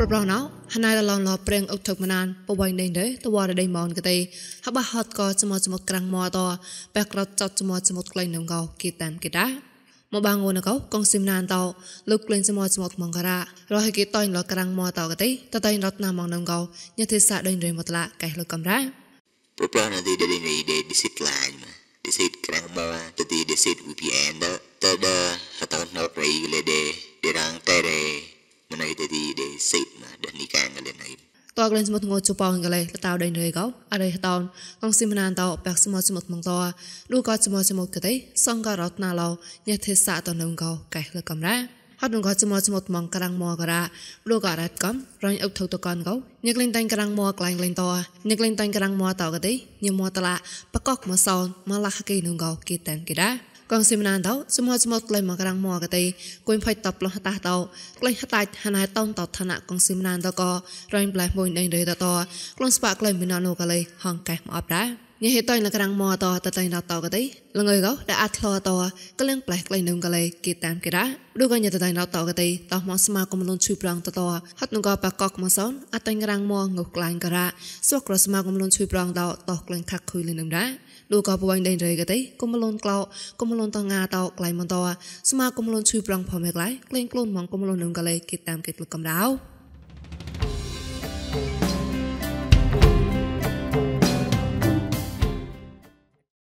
ប្របណោហណៃរឡងឡប្រេងអុកធុកមណានបវៃដេងទេតវរដេងម៉នកទេហបហតក៏ចមចមកក្រាំងម៉តបែក្រត់ចត់ចមចមកក្លែងនងកោគេតាមគេតាមកបងអូនកោកងស៊ីមណានតោលោកក្លែងសមត់ស្មត់មងការៈរហគេតៃលក្រាំងមតោកទេតតៃរត់ណាមងនងកោញទេសាដេញរេមតឡាកែលោកកំរ៉ាប្រប្រាណទេដេញដេដេសិតឡាញដេសិតក្រាំងមតទេដេសិតឧបិអានតតបហតណោប្រៃលេដេ toglen smot ngo chu pawng gale tao dain re gao are taon kong sim nan tao pak smot smot mong to lu ko smot smot ka dei song ga rot na lao nya the sa to nong gao kai le kam ra hat nong ga smot smot mong karang mo ga ra lu ga rat kam rang up thau to kan gao nyek len tan karang mo klang len to nyek len tan karang mo tao ga dei nya mo tala pakok mo saon ma la ha ke nong gao ki tan ki da កងស៊ីមណានតោសមាសមតក្លែងមករាំងមកតេគួយផៃតបលះតាតោក្លែងហតាច់ហានហើយតងតឋានៈកងស៊ីមណានតករែងប្លែមួយដេញរេតតក្លងស្បាក់ក្លែងមីណានូកលេហងកែមកអបដែរញ៉េហេតៃលក្រាំងមកតតតៃណតកតេលងើយកោដែលអាចធ្លោតក្លែងប្លែក្លែងនឹងកលេគេតាមគេដែរដូចកញ្ញាតៃណតកតេតោះមកស្មាគមលូនជួយប្រងតតហត់នងកបកកមកសនអតៃក្រាំងមកងុះក្លែងការៈសួរក្រស្មាគមលូនជួយប្រងតតោះក្លែងខាក់ខុយលនឹងដែរลูกก็ปวังเดินเลยก็ติกุมลนกล่าวกุมลนตองาตอกไกลมันตอสมากุมลนชุยปรองพอเมกไลเกลงกลุ่นมองกุมลนนึงก็เลยกิดตามกิดลูกกำดาว